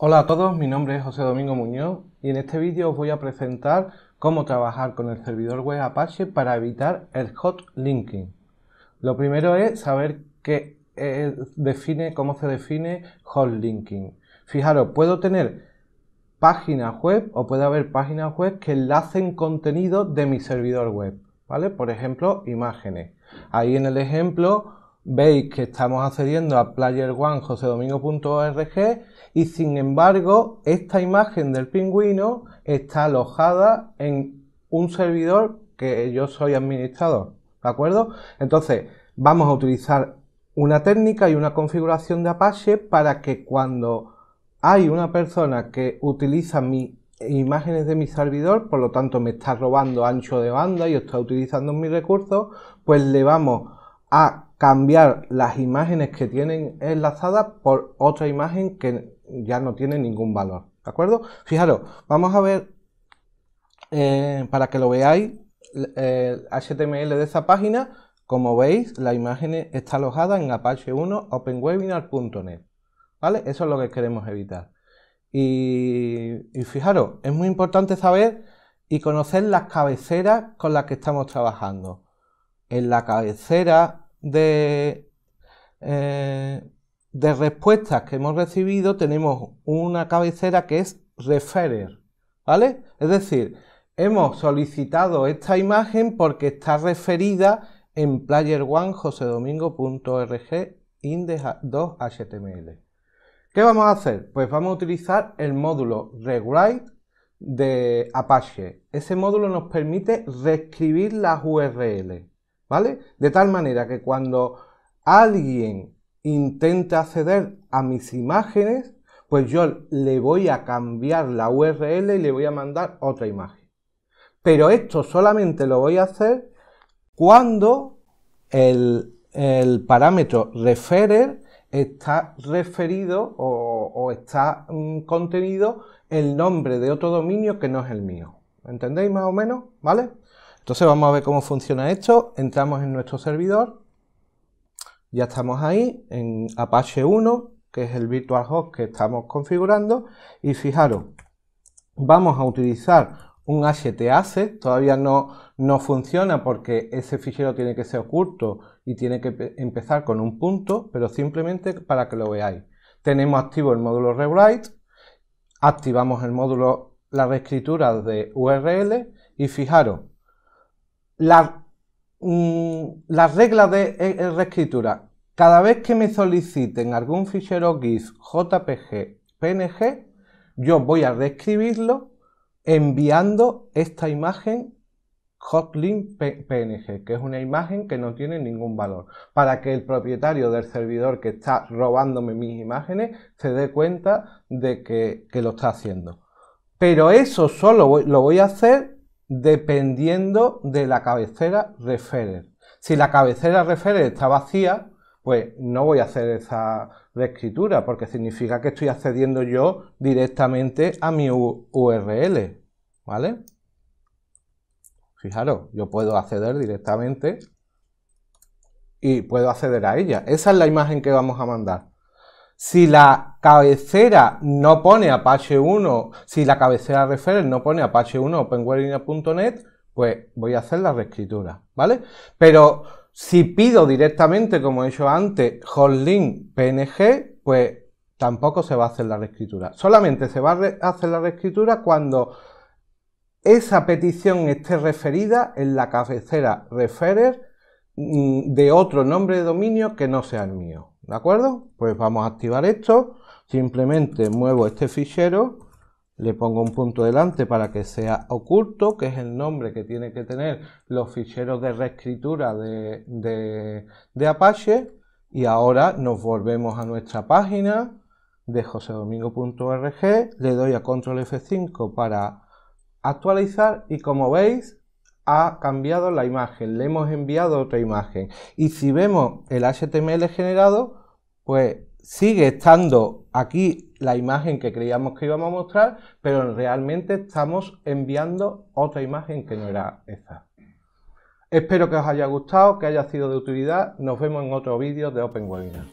Hola a todos, mi nombre es José Domingo Muñoz y en este vídeo os voy a presentar cómo trabajar con el servidor web Apache para evitar el hot linking. Lo primero es saber qué eh, define, cómo se define hotlinking. linking. Fijaros, puedo tener páginas web o puede haber páginas web que enlacen contenido de mi servidor web, ¿vale? Por ejemplo, imágenes. Ahí en el ejemplo veis que estamos accediendo a player josedomingo.org y sin embargo esta imagen del pingüino está alojada en un servidor que yo soy administrador, ¿de acuerdo? Entonces vamos a utilizar una técnica y una configuración de Apache para que cuando hay una persona que utiliza mis imágenes de mi servidor, por lo tanto me está robando ancho de banda y está utilizando mis recursos, pues le vamos a cambiar las imágenes que tienen enlazadas por otra imagen que ya no tiene ningún valor. ¿De acuerdo? Fijaros, vamos a ver eh, para que lo veáis el eh, HTML de esa página. Como veis, la imagen está alojada en Apache 1 OpenWebinar.net. ¿Vale? Eso es lo que queremos evitar. Y, y, fijaros, es muy importante saber y conocer las cabeceras con las que estamos trabajando. En la cabecera eh, de, respuestas que hemos recibido tenemos una cabecera que es referer, ¿vale? Es decir, hemos solicitado esta imagen porque está referida en player1josedomingo.org index 2 ¿Qué vamos a hacer? Pues vamos a utilizar el módulo rewrite de Apache. Ese módulo nos permite reescribir las URL. ¿vale? De tal manera que cuando alguien intenta acceder a mis imágenes, pues yo le voy a cambiar la URL y le voy a mandar otra imagen. Pero esto solamente lo voy a hacer cuando el, parámetro referer está referido o, está mm, contenido el nombre de otro dominio que no es el mío. ¿Entendéis más o menos? ¿Vale? Entonces vamos a ver cómo funciona esto. Entramos en nuestro servidor. Ya estamos ahí en Apache 1, que es el virtual host que estamos configurando. Y fijaros, vamos a utilizar un HTAC, Todavía no, no funciona porque ese fichero tiene que ser oculto y tiene que empezar con un punto, pero simplemente para que lo veáis. Tenemos activo el módulo rewrite, activamos el módulo la reescritura de URL y fijaros, Mm, la, regla de e, e, reescritura. Cada vez que me soliciten algún fichero GIF, JPG, PNG, yo voy a reescribirlo enviando esta imagen Hotlink PNG, que es una imagen que no tiene ningún valor, para que el propietario del servidor que está robándome mis imágenes se dé cuenta de que, lo está haciendo. Pero eso solo lo voy a hacer dependiendo de la cabecera referer. Si la cabecera referer está vacía, pues no voy a hacer esa reescritura porque significa que estoy accediendo yo directamente a mi URL, ¿vale? Fijaros, yo puedo acceder directamente y puedo acceder a ella. Esa es la imagen que vamos a mandar. Si la cabecera no pone Apache 1, si la cabecera referer no pone Apache 1 openguerina.net, pues voy a hacer la reescritura, ¿vale? Pero si pido directamente, como he hecho antes, hotlink png, pues tampoco se va a hacer la reescritura. Solamente se va a hacer la reescritura cuando esa petición esté referida en la cabecera referer mm, de otro nombre de dominio que no sea el mío. ¿De acuerdo? Pues vamos a activar esto. Simplemente muevo este fichero, le pongo un punto delante para que sea oculto, que es el nombre que tiene que tener los ficheros de reescritura de, Apache. Y ahora nos volvemos a nuestra página de josedomingo.org, le doy a control F5 para actualizar y como veis ha cambiado la imagen, le hemos enviado otra imagen y si vemos el HTML generado pues sigue estando aquí la imagen que creíamos que íbamos a mostrar, pero realmente estamos enviando otra imagen que no era esa. Espero que os haya gustado, que haya sido de utilidad. Nos vemos en otro vídeo de Open Webinar.